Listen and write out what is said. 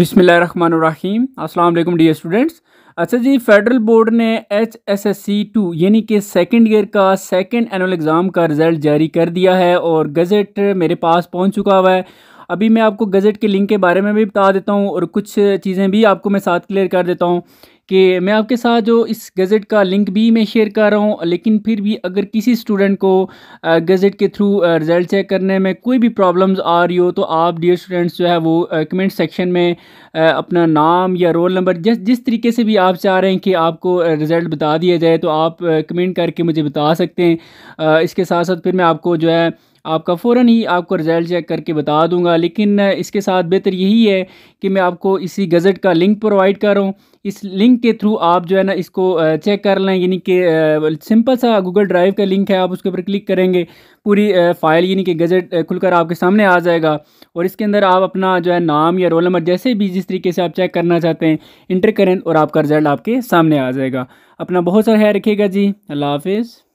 रहीम अस्सलाम डी स्टूडेंट्स अच्छा जी फेडरल बोर्ड ने H S S C two यानी कि सेकेंड ईयर का सेकेंड एनुअल एग्ज़ाम का रिज़ल्ट जारी कर दिया है और गज़ट मेरे पास पहुंच चुका हुआ है अभी मैं आपको गज़ेट के लिंक के बारे में भी बता देता हूँ और कुछ चीज़ें भी आपको मैं साथ क्लियर कर देता हूँ कि मैं आपके साथ जो इस गज़ेट का लिंक भी मैं शेयर कर रहा हूँ लेकिन फिर भी अगर किसी स्टूडेंट को गज़ेट के थ्रू रिज़ल्ट चेक करने में कोई भी प्रॉब्लम्स आ रही हो तो आप डियर स्टूडेंट्स जो है वो कमेंट सेक्शन में अपना नाम या रोल नंबर जिस जिस तरीके से भी आप चाह रहे हैं कि आपको रिज़ल्ट बता दिया जाए तो आप कमेंट करके मुझे बता सकते हैं इसके साथ साथ फिर मैं आपको जो है आपका फ़ौर ही आपको रिज़ल्ट चेक करके बता दूंगा लेकिन इसके साथ बेहतर यही है कि मैं आपको इसी गज़ट का लिंक प्रोवाइड कर रहा हूँ इस लिंक के थ्रू आप जो है ना इसको चेक कर लें यानी कि सिंपल सा गूगल ड्राइव का लिंक है आप उसके ऊपर क्लिक करेंगे पूरी फाइल यानी कि गजट खुलकर आपके सामने आ जाएगा और इसके अंदर आप अपना जो है नाम या रोल नंबर जैसे भी जिस तरीके से आप चेक करना चाहते हैं इंटर करें और आपका रिजल्ट आपके सामने आ जाएगा अपना बहुत सारा ख्याल रखिएगा जी अल्लाह हाफिज़